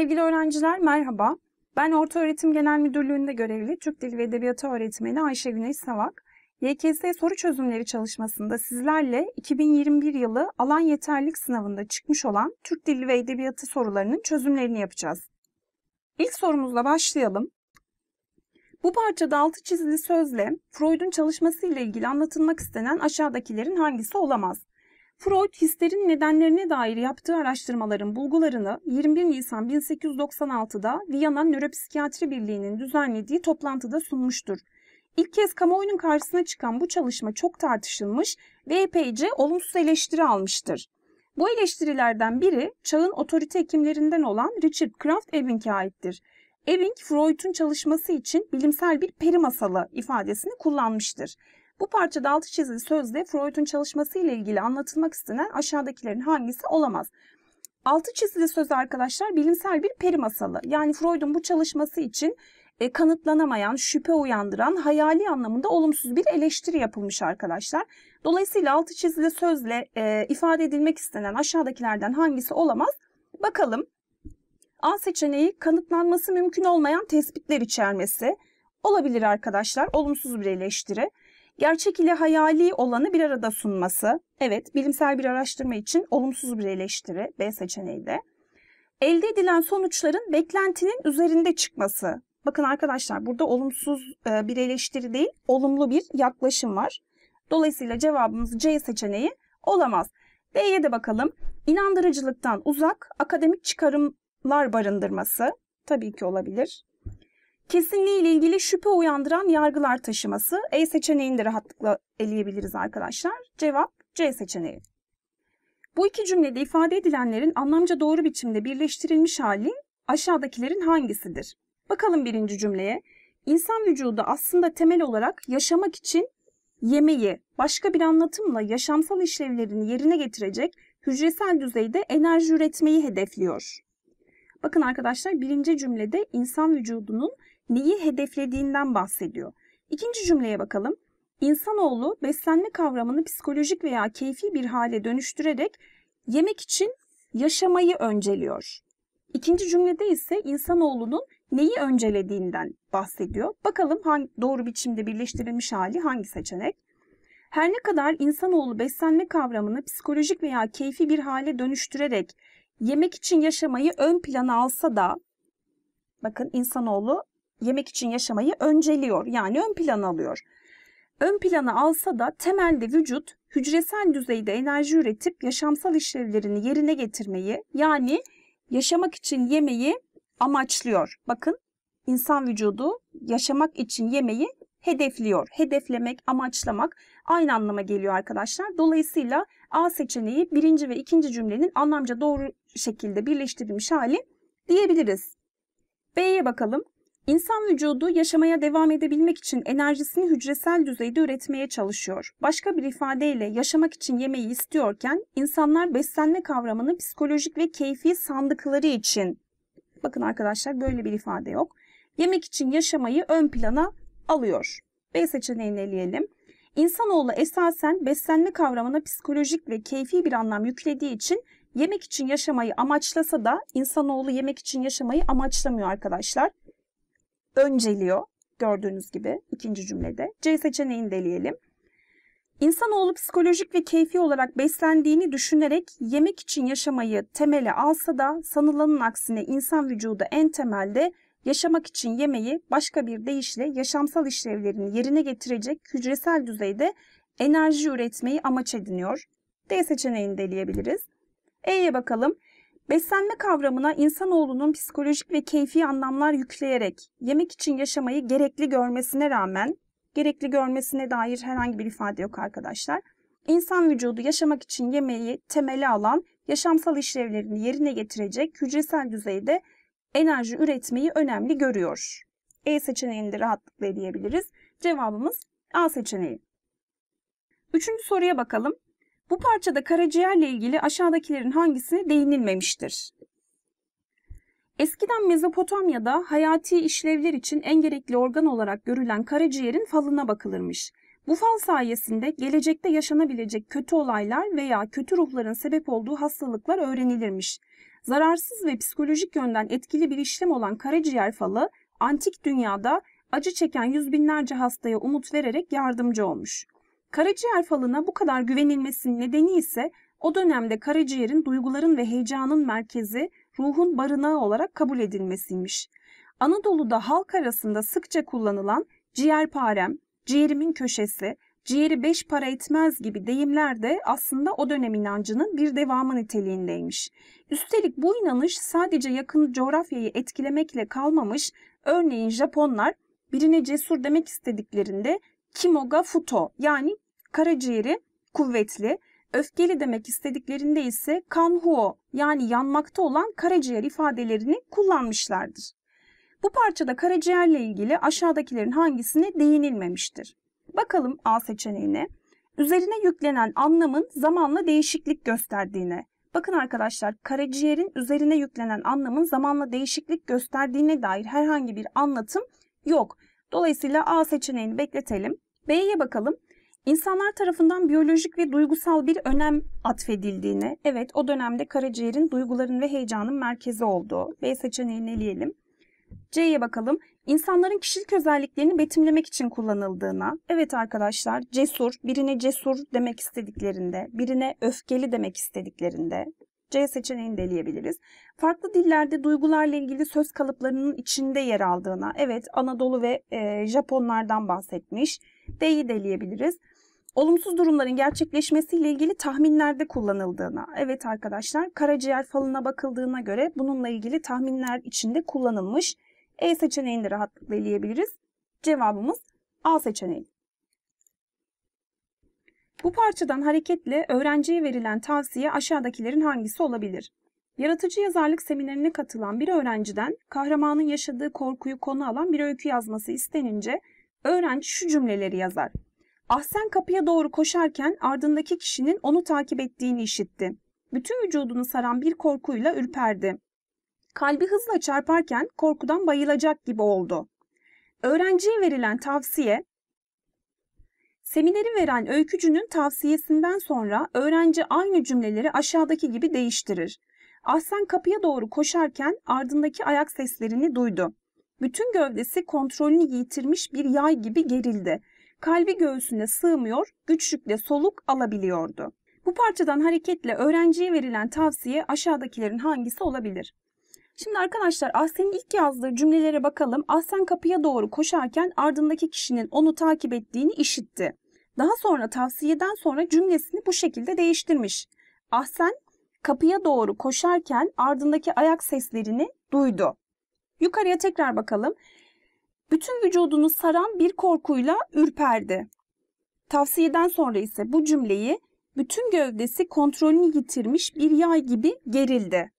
Sevgili öğrenciler merhaba. Ben Orta Öğretim Genel Müdürlüğü'nde görevli Türk Dili ve Edebiyatı öğretmeni Ayşe Güney Savak. YKS soru çözümleri çalışmasında sizlerle 2021 yılı alan yeterlik sınavında çıkmış olan Türk Dili ve Edebiyatı sorularının çözümlerini yapacağız. İlk sorumuzla başlayalım. Bu parçada altı çizili sözle Freud'un çalışması ile ilgili anlatılmak istenen aşağıdakilerin hangisi olamaz? Freud histerin nedenlerine dair yaptığı araştırmaların bulgularını 21 Nisan 1896'da Viyana Nöropsikiyatri Birliği'nin düzenlediği toplantıda sunmuştur. İlk kez kamuoyunun karşısına çıkan bu çalışma çok tartışılmış ve epeyce olumsuz eleştiri almıştır. Bu eleştirilerden biri çağın otorite hekimlerinden olan Richard Kraft Evink'e aittir. Evink, Freud'un çalışması için bilimsel bir peri masalı ifadesini kullanmıştır. Bu parçada altı çizili sözde Freud'un çalışması ile ilgili anlatılmak istenen aşağıdakilerin hangisi olamaz? Altı çizili söz arkadaşlar bilimsel bir peri masalı. Yani Freud'un bu çalışması için e, kanıtlanamayan, şüphe uyandıran, hayali anlamında olumsuz bir eleştiri yapılmış arkadaşlar. Dolayısıyla altı çizili sözle e, ifade edilmek istenen aşağıdakilerden hangisi olamaz? Bakalım. A seçeneği kanıtlanması mümkün olmayan tespitler içermesi olabilir arkadaşlar. Olumsuz bir eleştiri gerçek ile hayali olanı bir arada sunması. Evet, bilimsel bir araştırma için olumsuz bir eleştiri B seçeneği de. Elde edilen sonuçların beklentinin üzerinde çıkması. Bakın arkadaşlar burada olumsuz e, bir eleştiri değil, olumlu bir yaklaşım var. Dolayısıyla cevabımız C seçeneği olamaz. D'ye de bakalım. İnandırıcılıktan uzak, akademik çıkarımlar barındırması tabii ki olabilir kesinliği ile ilgili şüphe uyandıran yargılar taşıması. E seçeneğini de rahatlıkla eleyebiliriz arkadaşlar. Cevap C seçeneği. Bu iki cümlede ifade edilenlerin anlamca doğru biçimde birleştirilmiş hali aşağıdakilerin hangisidir? Bakalım birinci cümleye. İnsan vücudu aslında temel olarak yaşamak için yemeği, başka bir anlatımla yaşamsal işlevlerini yerine getirecek hücresel düzeyde enerji üretmeyi hedefliyor. Bakın arkadaşlar birinci cümlede insan vücudunun neyi hedeflediğinden bahsediyor. İkinci cümleye bakalım. İnsanoğlu beslenme kavramını psikolojik veya keyfi bir hale dönüştürerek yemek için yaşamayı önceliyor. İkinci cümlede ise insanoğlunun neyi öncelediğinden bahsediyor. Bakalım hangi doğru biçimde birleştirilmiş hali hangi seçenek? Her ne kadar insanoğlu beslenme kavramını psikolojik veya keyfi bir hale dönüştürerek yemek için yaşamayı ön plana alsa da bakın insanoğlu yemek için yaşamayı önceliyor. Yani ön plan alıyor. Ön plana alsa da temelde vücut hücresel düzeyde enerji üretip yaşamsal işlevlerini yerine getirmeyi yani yaşamak için yemeği amaçlıyor. Bakın insan vücudu yaşamak için yemeği hedefliyor. Hedeflemek, amaçlamak aynı anlama geliyor arkadaşlar. Dolayısıyla A seçeneği birinci ve ikinci cümlenin anlamca doğru şekilde birleştirilmiş hali diyebiliriz. B'ye bakalım. İnsan vücudu yaşamaya devam edebilmek için enerjisini hücresel düzeyde üretmeye çalışıyor. Başka bir ifadeyle yaşamak için yemeği istiyorken insanlar beslenme kavramını psikolojik ve keyfi sandıkları için bakın arkadaşlar böyle bir ifade yok. Yemek için yaşamayı ön plana alıyor. B seçeneğini eleyelim. İnsanoğlu esasen beslenme kavramına psikolojik ve keyfi bir anlam yüklediği için yemek için yaşamayı amaçlasa da insanoğlu yemek için yaşamayı amaçlamıyor arkadaşlar önceliyor. Gördüğünüz gibi ikinci cümlede. C seçeneğini indeleyelim. İnsanoğlu psikolojik ve keyfi olarak beslendiğini düşünerek yemek için yaşamayı temele alsa da sanılanın aksine insan vücudu en temelde yaşamak için yemeği başka bir deyişle yaşamsal işlevlerini yerine getirecek hücresel düzeyde enerji üretmeyi amaç ediniyor. D seçeneğini deleyebiliriz. E'ye bakalım. Beslenme kavramına insanoğlunun psikolojik ve keyfi anlamlar yükleyerek yemek için yaşamayı gerekli görmesine rağmen, gerekli görmesine dair herhangi bir ifade yok arkadaşlar. İnsan vücudu yaşamak için yemeği temeli alan, yaşamsal işlevlerini yerine getirecek hücresel düzeyde enerji üretmeyi önemli görüyor. E seçeneğini de rahatlıkla diyebiliriz. Cevabımız A seçeneği. Üçüncü soruya bakalım. Bu parçada karaciğerle ilgili aşağıdakilerin hangisine değinilmemiştir? Eskiden Mezopotamya'da hayati işlevler için en gerekli organ olarak görülen karaciğerin falına bakılırmış. Bu fal sayesinde gelecekte yaşanabilecek kötü olaylar veya kötü ruhların sebep olduğu hastalıklar öğrenilirmiş. Zararsız ve psikolojik yönden etkili bir işlem olan karaciğer falı antik dünyada acı çeken yüz binlerce hastaya umut vererek yardımcı olmuş. Karaciğer falına bu kadar güvenilmesinin nedeni ise o dönemde karaciğerin duyguların ve heyecanın merkezi, ruhun barınağı olarak kabul edilmesiymiş. Anadolu'da halk arasında sıkça kullanılan ciğerparem, ciğerimin köşesi, ciğeri beş para etmez gibi deyimler de aslında o dönem inancının bir devamı niteliğindeymiş. Üstelik bu inanış sadece yakın coğrafyayı etkilemekle kalmamış, örneğin Japonlar birine cesur demek istediklerinde Kimoga futo yani karaciğeri kuvvetli, öfkeli demek istediklerinde ise kanhuo yani yanmakta olan karaciğer ifadelerini kullanmışlardır. Bu parçada karaciğerle ilgili aşağıdakilerin hangisine değinilmemiştir? Bakalım A seçeneğine. Üzerine yüklenen anlamın zamanla değişiklik gösterdiğine. Bakın arkadaşlar karaciğerin üzerine yüklenen anlamın zamanla değişiklik gösterdiğine dair herhangi bir anlatım yok. Dolayısıyla A seçeneğini bekletelim. B'ye bakalım. İnsanlar tarafından biyolojik ve duygusal bir önem atfedildiğini, evet o dönemde karaciğerin duyguların ve heyecanın merkezi olduğu. B seçeneğini eleyelim. C'ye bakalım. İnsanların kişilik özelliklerini betimlemek için kullanıldığına. Evet arkadaşlar, cesur, birine cesur demek istediklerinde, birine öfkeli demek istediklerinde, C seçeneğini de Farklı dillerde duygularla ilgili söz kalıplarının içinde yer aldığına, evet Anadolu ve e, Japonlardan bahsetmiş. D'yi de Olumsuz durumların gerçekleşmesiyle ilgili tahminlerde kullanıldığına, evet arkadaşlar karaciğer falına bakıldığına göre bununla ilgili tahminler içinde kullanılmış. E seçeneğini de rahatlıkla deleyebiliriz. Cevabımız A seçeneği. Bu parçadan hareketle öğrenciye verilen tavsiye aşağıdakilerin hangisi olabilir? Yaratıcı yazarlık seminerine katılan bir öğrenciden kahramanın yaşadığı korkuyu konu alan bir öykü yazması istenince öğrenci şu cümleleri yazar. Ahsen kapıya doğru koşarken ardındaki kişinin onu takip ettiğini işitti. Bütün vücudunu saran bir korkuyla ürperdi. Kalbi hızla çarparken korkudan bayılacak gibi oldu. Öğrenciye verilen tavsiye Semineri veren öykücünün tavsiyesinden sonra öğrenci aynı cümleleri aşağıdaki gibi değiştirir. Aslan kapıya doğru koşarken ardındaki ayak seslerini duydu. Bütün gövdesi kontrolünü yitirmiş bir yay gibi gerildi. Kalbi göğsüne sığmıyor, güçlükle soluk alabiliyordu. Bu parçadan hareketle öğrenciye verilen tavsiye aşağıdakilerin hangisi olabilir? Şimdi arkadaşlar Ahsen'in ilk yazdığı cümlelere bakalım. Ahsen kapıya doğru koşarken ardındaki kişinin onu takip ettiğini işitti. Daha sonra tavsiyeden sonra cümlesini bu şekilde değiştirmiş. Ahsen kapıya doğru koşarken ardındaki ayak seslerini duydu. Yukarıya tekrar bakalım. Bütün vücudunu saran bir korkuyla ürperdi. Tavsiyeden sonra ise bu cümleyi bütün gövdesi kontrolünü yitirmiş bir yay gibi gerildi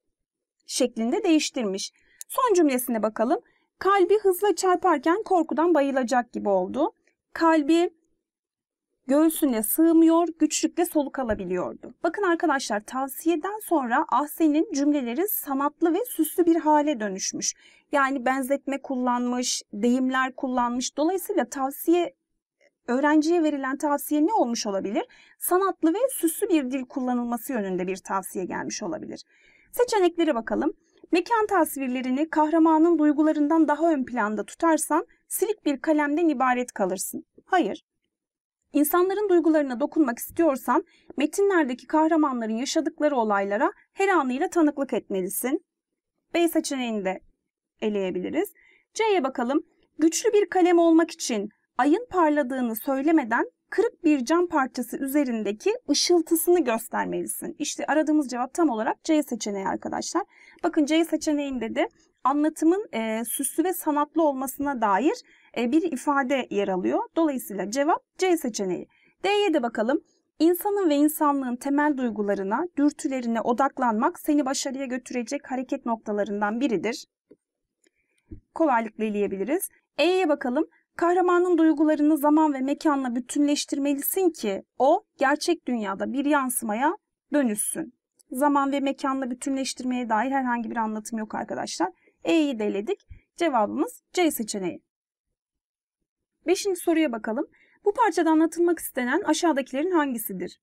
şeklinde değiştirmiş. Son cümlesine bakalım. Kalbi hızla çarparken korkudan bayılacak gibi oldu. Kalbi göğsüne sığmıyor, güçlükle soluk alabiliyordu. Bakın arkadaşlar tavsiyeden sonra Ahsen'in cümleleri sanatlı ve süslü bir hale dönüşmüş. Yani benzetme kullanmış, deyimler kullanmış. Dolayısıyla tavsiye öğrenciye verilen tavsiye ne olmuş olabilir? Sanatlı ve süslü bir dil kullanılması yönünde bir tavsiye gelmiş olabilir. Seçeneklere bakalım. Mekan tasvirlerini kahramanın duygularından daha ön planda tutarsan silik bir kalemden ibaret kalırsın. Hayır. İnsanların duygularına dokunmak istiyorsan metinlerdeki kahramanların yaşadıkları olaylara her anıyla tanıklık etmelisin. B seçeneğini de eleyebiliriz. C'ye bakalım. Güçlü bir kalem olmak için ayın parladığını söylemeden kırık bir cam parçası üzerindeki ışıltısını göstermelisin. İşte aradığımız cevap tam olarak C seçeneği arkadaşlar. Bakın C seçeneğinde de anlatımın e, süslü ve sanatlı olmasına dair e, bir ifade yer alıyor. Dolayısıyla cevap C seçeneği. D'ye de bakalım. İnsanın ve insanlığın temel duygularına, dürtülerine odaklanmak seni başarıya götürecek hareket noktalarından biridir. Kolaylıkla eleyebiliriz. E'ye bakalım. Kahramanın duygularını zaman ve mekanla bütünleştirmelisin ki o gerçek dünyada bir yansımaya dönüşsün. Zaman ve mekanla bütünleştirmeye dair herhangi bir anlatım yok arkadaşlar. E'yi deledik. Cevabımız C seçeneği. Beşinci soruya bakalım. Bu parçada anlatılmak istenen aşağıdakilerin hangisidir?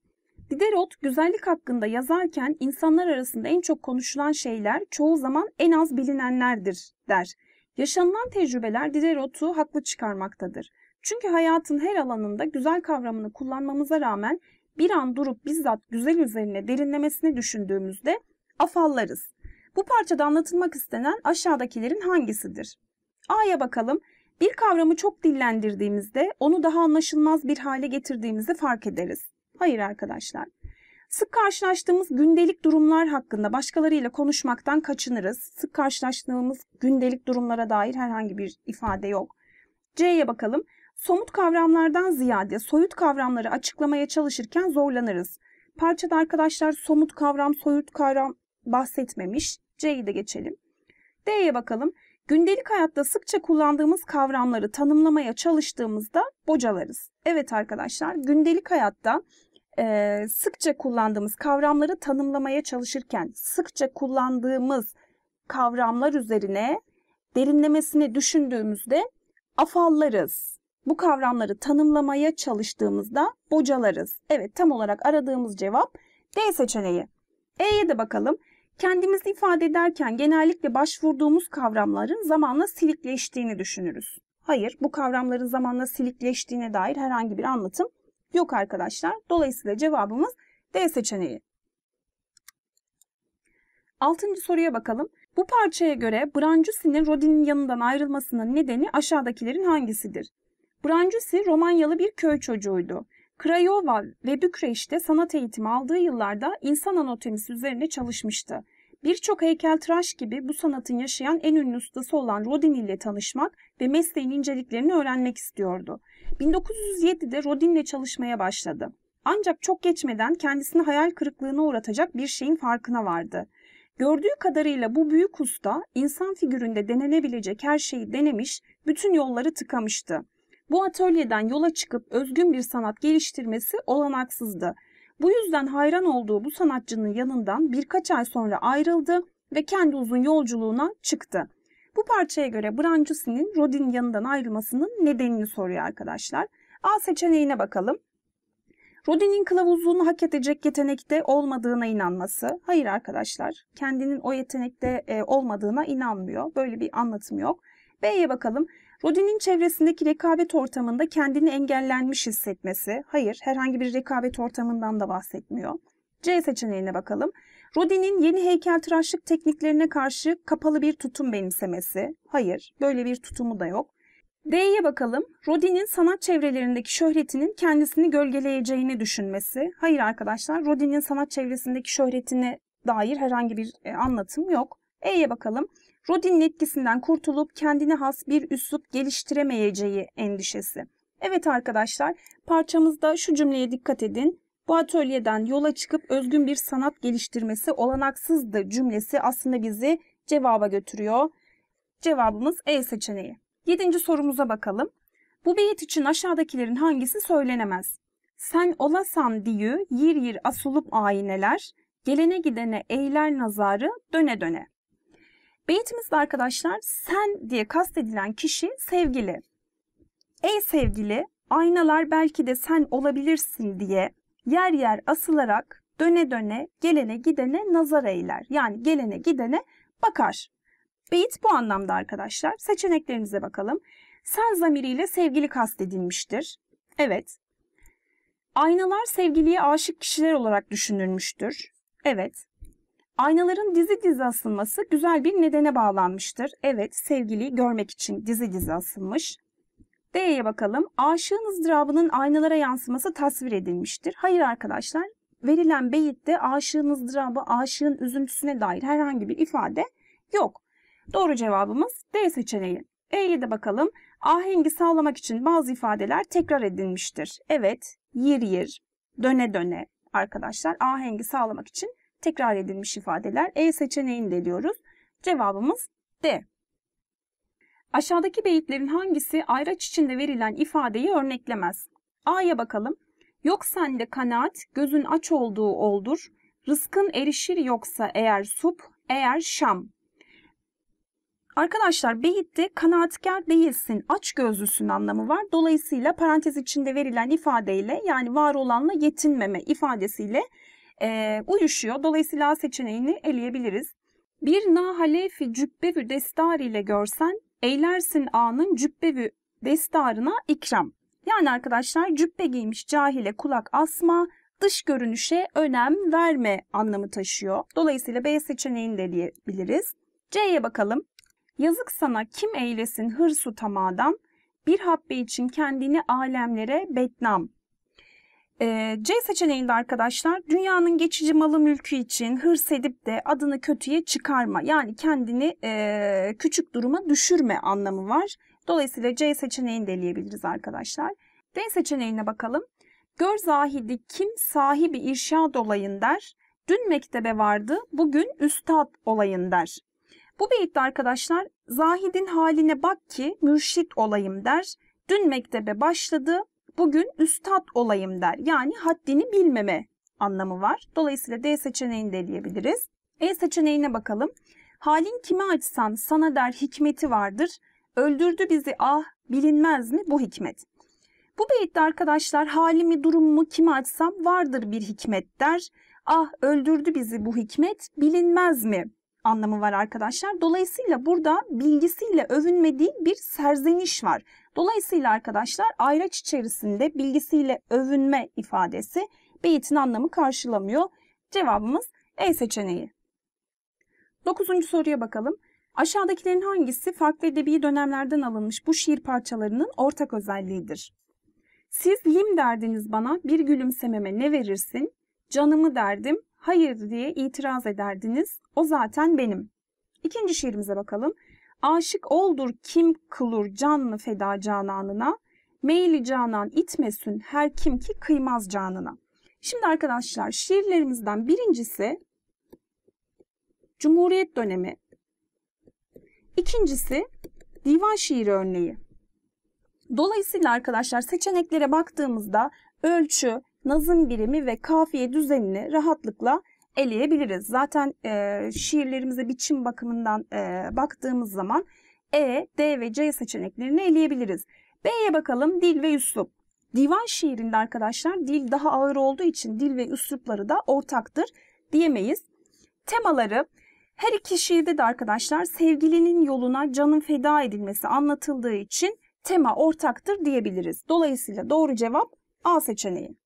Diderot güzellik hakkında yazarken insanlar arasında en çok konuşulan şeyler çoğu zaman en az bilinenlerdir der. Yaşanılan tecrübeler Diderot'u haklı çıkarmaktadır. Çünkü hayatın her alanında güzel kavramını kullanmamıza rağmen bir an durup bizzat güzel üzerine derinlemesine düşündüğümüzde afallarız. Bu parçada anlatılmak istenen aşağıdakilerin hangisidir? A'ya bakalım. Bir kavramı çok dillendirdiğimizde onu daha anlaşılmaz bir hale getirdiğimizi fark ederiz. Hayır arkadaşlar. Sık karşılaştığımız gündelik durumlar hakkında başkalarıyla konuşmaktan kaçınırız. Sık karşılaştığımız gündelik durumlara dair herhangi bir ifade yok. C'ye bakalım. Somut kavramlardan ziyade soyut kavramları açıklamaya çalışırken zorlanırız. Parçada arkadaşlar somut kavram, soyut kavram bahsetmemiş. C'yi de geçelim. D'ye bakalım. Gündelik hayatta sıkça kullandığımız kavramları tanımlamaya çalıştığımızda bocalarız. Evet arkadaşlar, gündelik hayatta e, sıkça kullandığımız kavramları tanımlamaya çalışırken sıkça kullandığımız kavramlar üzerine derinlemesine düşündüğümüzde afallarız. Bu kavramları tanımlamaya çalıştığımızda bocalarız. Evet tam olarak aradığımız cevap D seçeneği. E'ye de bakalım. Kendimizi ifade ederken genellikle başvurduğumuz kavramların zamanla silikleştiğini düşünürüz. Hayır, bu kavramların zamanla silikleştiğine dair herhangi bir anlatım yok arkadaşlar. Dolayısıyla cevabımız D seçeneği. Altıncı soruya bakalım. Bu parçaya göre Brancusi'nin Rodin'in yanından ayrılmasının nedeni aşağıdakilerin hangisidir? Brancusi, Romanyalı bir köy çocuğuydu. Craiova ve Bükreş'te sanat eğitimi aldığı yıllarda insan anatomisi üzerine çalışmıştı. Birçok heykeltıraş gibi bu sanatın yaşayan en ünlü ustası olan Rodin ile tanışmak ve mesleğin inceliklerini öğrenmek istiyordu. 1907'de Rodin'le çalışmaya başladı. Ancak çok geçmeden kendisini hayal kırıklığına uğratacak bir şeyin farkına vardı. Gördüğü kadarıyla bu büyük usta insan figüründe denenebilecek her şeyi denemiş, bütün yolları tıkamıştı. Bu atölyeden yola çıkıp özgün bir sanat geliştirmesi olanaksızdı. Bu yüzden hayran olduğu bu sanatçının yanından birkaç ay sonra ayrıldı ve kendi uzun yolculuğuna çıktı. Bu parçaya göre Brancusi'nin Rodin yanından ayrılmasının nedenini soruyor arkadaşlar. A seçeneğine bakalım. Rodin'in kılavuzluğunu hak edecek yetenekte olmadığına inanması. Hayır arkadaşlar, kendinin o yetenekte e, olmadığına inanmıyor. Böyle bir anlatım yok. B'ye bakalım. Rodin'in çevresindeki rekabet ortamında kendini engellenmiş hissetmesi. Hayır, herhangi bir rekabet ortamından da bahsetmiyor. C seçeneğine bakalım. Rodin'in yeni heykeltıraşlık tekniklerine karşı kapalı bir tutum benimsemesi. Hayır, böyle bir tutumu da yok. D'ye bakalım. Rodin'in sanat çevrelerindeki şöhretinin kendisini gölgeleyeceğini düşünmesi. Hayır arkadaşlar, Rodin'in sanat çevresindeki şöhretine dair herhangi bir e, anlatım yok. E'ye bakalım. Rodin'in etkisinden kurtulup kendine has bir üslup geliştiremeyeceği endişesi. Evet arkadaşlar, parçamızda şu cümleye dikkat edin. Bu atölyeden yola çıkıp özgün bir sanat geliştirmesi olanaksızdı cümlesi aslında bizi cevaba götürüyor. Cevabımız E seçeneği. Yedinci sorumuza bakalım. Bu beyit için aşağıdakilerin hangisi söylenemez? Sen olasan diyü yir yir asulup ayineler, gelene gidene eyler nazarı döne döne. Beyitimizde arkadaşlar sen diye kastedilen kişi sevgili. Ey sevgili aynalar belki de sen olabilirsin diye yer yer asılarak döne döne gelene gidene nazar eyler. Yani gelene gidene bakar. Beyit bu anlamda arkadaşlar. Seçeneklerimize bakalım. Sen zamiriyle sevgili kastedilmiştir. Evet. Aynalar sevgiliye aşık kişiler olarak düşünülmüştür. Evet. Aynaların dizi dizi asılması güzel bir nedene bağlanmıştır. Evet, sevgiliyi görmek için dizi dizi asılmış. D'ye bakalım. Aşığın ızdırabının aynalara yansıması tasvir edilmiştir. Hayır arkadaşlar. Verilen beyitte aşığın ızdırabı, aşığın üzüntüsüne dair herhangi bir ifade yok. Doğru cevabımız D seçeneği. E'ye de bakalım. Ahengi sağlamak için bazı ifadeler tekrar edilmiştir. Evet, yir yir, döne döne arkadaşlar ahengi sağlamak için tekrar edilmiş ifadeler. E seçeneğini deliyoruz. Cevabımız D. Aşağıdaki beyitlerin hangisi ayraç içinde verilen ifadeyi örneklemez? A'ya bakalım. Yok sende kanaat, gözün aç olduğu oldur. Rızkın erişir yoksa eğer sup, eğer şam. Arkadaşlar beyitte kanaatkar değilsin, aç gözlüsün anlamı var. Dolayısıyla parantez içinde verilen ifadeyle yani var olanla yetinmeme ifadesiyle e, uyuşuyor. Dolayısıyla seçeneğini eleyebiliriz. Bir nahalefi cübbevü destar ile görsen Eylersin ağanın cübbevi destarına ikram. Yani arkadaşlar cübbe giymiş cahile kulak asma, dış görünüşe önem verme anlamı taşıyor. Dolayısıyla B seçeneğini de diyebiliriz. C'ye bakalım. Yazık sana kim eylesin hırsu tamadan, bir habbe için kendini alemlere betnam ee, C seçeneğinde arkadaşlar dünyanın geçici malı mülkü için hırs edip de adını kötüye çıkarma yani kendini e, küçük duruma düşürme anlamı var. Dolayısıyla C seçeneğini de eleyebiliriz arkadaşlar. D seçeneğine bakalım. Gör zahidi kim sahibi irşad olayın der. Dün mektebe vardı bugün üstad olayın der. Bu beyitte arkadaşlar zahidin haline bak ki mürşit olayım der. Dün mektebe başladı bugün üstad olayım der. Yani haddini bilmeme anlamı var. Dolayısıyla D seçeneğini de eleyebiliriz. E seçeneğine bakalım. Halin kime açsan sana der hikmeti vardır. Öldürdü bizi ah bilinmez mi bu hikmet. Bu beyitte arkadaşlar halimi durumumu kime açsam vardır bir hikmet der. Ah öldürdü bizi bu hikmet bilinmez mi? anlamı var arkadaşlar. Dolayısıyla burada bilgisiyle övünmediği bir serzeniş var. Dolayısıyla arkadaşlar ayraç içerisinde bilgisiyle övünme ifadesi beyitin anlamı karşılamıyor. Cevabımız E seçeneği. Dokuzuncu soruya bakalım. Aşağıdakilerin hangisi farklı edebi dönemlerden alınmış bu şiir parçalarının ortak özelliğidir? Siz lim derdiniz bana bir gülümsememe ne verirsin? Canımı derdim hayır diye itiraz ederdiniz. O zaten benim. İkinci şiirimize bakalım. Aşık oldur kim kılur canlı feda cananına. Meyli canan itmesün her kim ki kıymaz canına. Şimdi arkadaşlar şiirlerimizden birincisi Cumhuriyet dönemi. İkincisi divan şiiri örneği. Dolayısıyla arkadaşlar seçeneklere baktığımızda ölçü, nazım birimi ve kafiye düzenini rahatlıkla eleyebiliriz. Zaten e, şiirlerimize biçim bakımından e, baktığımız zaman E, D ve C seçeneklerini eleyebiliriz. B'ye bakalım dil ve üslup. Divan şiirinde arkadaşlar dil daha ağır olduğu için dil ve üslupları da ortaktır diyemeyiz. Temaları her iki şiirde de arkadaşlar sevgilinin yoluna canın feda edilmesi anlatıldığı için tema ortaktır diyebiliriz. Dolayısıyla doğru cevap A seçeneği.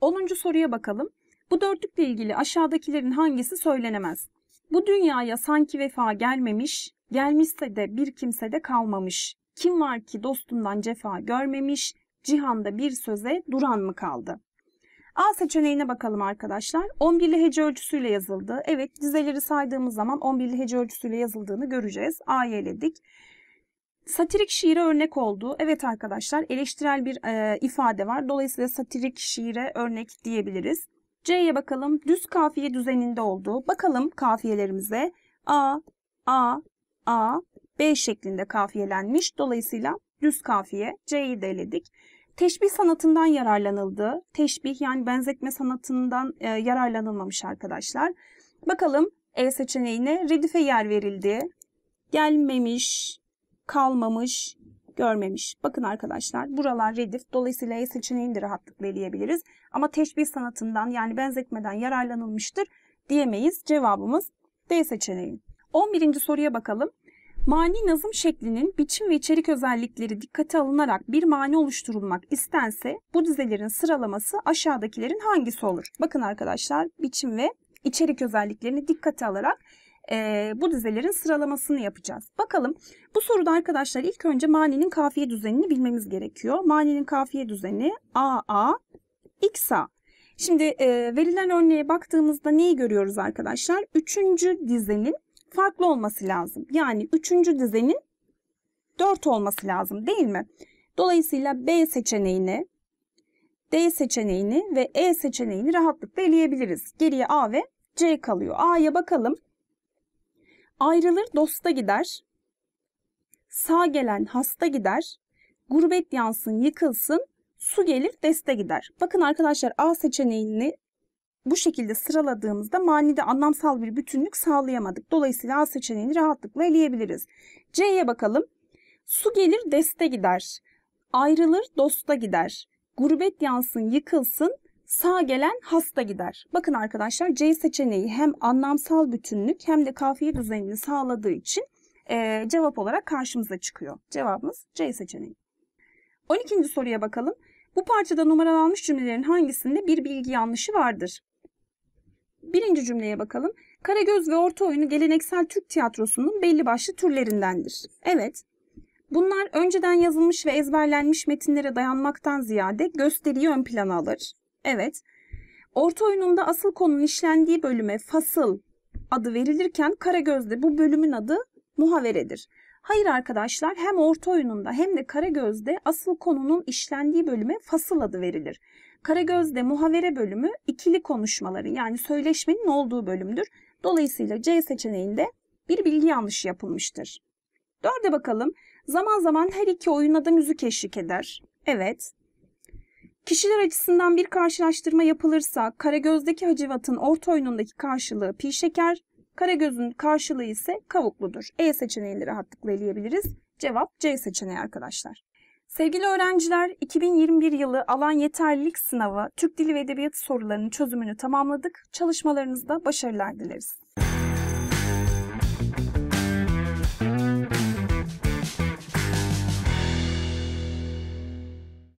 10. soruya bakalım. Bu dörtlükle ilgili aşağıdakilerin hangisi söylenemez? Bu dünyaya sanki vefa gelmemiş, gelmişse de bir kimse de kalmamış. Kim var ki dostundan cefa görmemiş, cihanda bir söze duran mı kaldı? A seçeneğine bakalım arkadaşlar. 11'li hece ölçüsüyle yazıldı. Evet dizeleri saydığımız zaman 11'li hece ölçüsüyle yazıldığını göreceğiz. A'yı eledik. Satirik şiire örnek oldu. Evet arkadaşlar eleştirel bir e, ifade var. Dolayısıyla satirik şiire örnek diyebiliriz. C'ye bakalım. Düz kafiye düzeninde oldu. Bakalım kafiyelerimize. A, A, A, B şeklinde kafiyelenmiş. Dolayısıyla düz kafiye. C'yi deledik. Teşbih sanatından yararlanıldı. Teşbih yani benzetme sanatından e, yararlanılmamış arkadaşlar. Bakalım E seçeneğine redife yer verildi. Gelmemiş, kalmamış, görmemiş. Bakın arkadaşlar buralar redif. Dolayısıyla E seçeneğini de rahatlıkla eleyebiliriz. Ama teşbih sanatından yani benzetmeden yararlanılmıştır diyemeyiz. Cevabımız D seçeneği. 11. soruya bakalım. Mani nazım şeklinin biçim ve içerik özellikleri dikkate alınarak bir mani oluşturulmak istense bu dizelerin sıralaması aşağıdakilerin hangisi olur? Bakın arkadaşlar biçim ve içerik özelliklerini dikkate alarak e, bu dizelerin sıralamasını yapacağız. Bakalım bu soruda arkadaşlar ilk önce maninin kafiye düzenini bilmemiz gerekiyor. Maninin kafiye düzeni AA, XA. Şimdi e, verilen örneğe baktığımızda neyi görüyoruz arkadaşlar? Üçüncü dizenin farklı olması lazım. Yani üçüncü dizenin 4 olması lazım değil mi? Dolayısıyla B seçeneğini, D seçeneğini ve E seçeneğini rahatlıkla eleyebiliriz. Geriye A ve C kalıyor. A'ya bakalım. Ayrılır dosta gider. Sağ gelen hasta gider. Gurbet yansın yıkılsın. Su gelir deste gider. Bakın arkadaşlar A seçeneğini bu şekilde sıraladığımızda manide anlamsal bir bütünlük sağlayamadık. Dolayısıyla A seçeneğini rahatlıkla eleyebiliriz. C'ye bakalım. Su gelir deste gider. Ayrılır dosta gider. Gurbet yansın yıkılsın sağ gelen hasta gider. Bakın arkadaşlar C seçeneği hem anlamsal bütünlük hem de kafiye düzenini sağladığı için e, cevap olarak karşımıza çıkıyor. Cevabımız C seçeneği. 12. soruya bakalım. Bu parçada numaralanmış cümlelerin hangisinde bir bilgi yanlışı vardır? Birinci cümleye bakalım. Karagöz ve orta oyunu geleneksel Türk tiyatrosunun belli başlı türlerindendir. Evet, Bunlar önceden yazılmış ve ezberlenmiş metinlere dayanmaktan ziyade gösteriyi ön plana alır. Evet. Orta oyununda asıl konunun işlendiği bölüme fasıl adı verilirken Karagöz'de bu bölümün adı muhaveredir. Hayır arkadaşlar hem orta oyununda hem de Karagöz'de asıl konunun işlendiği bölüme fasıl adı verilir. Karagöz'de muhavere bölümü ikili konuşmaları yani söyleşmenin olduğu bölümdür. Dolayısıyla C seçeneğinde bir bilgi yanlışı yapılmıştır. Dörde bakalım. Zaman zaman her iki oyuna da müzik eşlik eder. Evet. Kişiler açısından bir karşılaştırma yapılırsa Karagöz'deki hacivatın orta oyunundaki karşılığı pi şeker, Karagöz'ün karşılığı ise kavukludur. E seçeneğini rahatlıkla eleyebiliriz. Cevap C seçeneği arkadaşlar. Sevgili öğrenciler, 2021 yılı alan yeterlilik sınavı Türk Dili ve Edebiyatı sorularının çözümünü tamamladık. Çalışmalarınızda başarılar dileriz.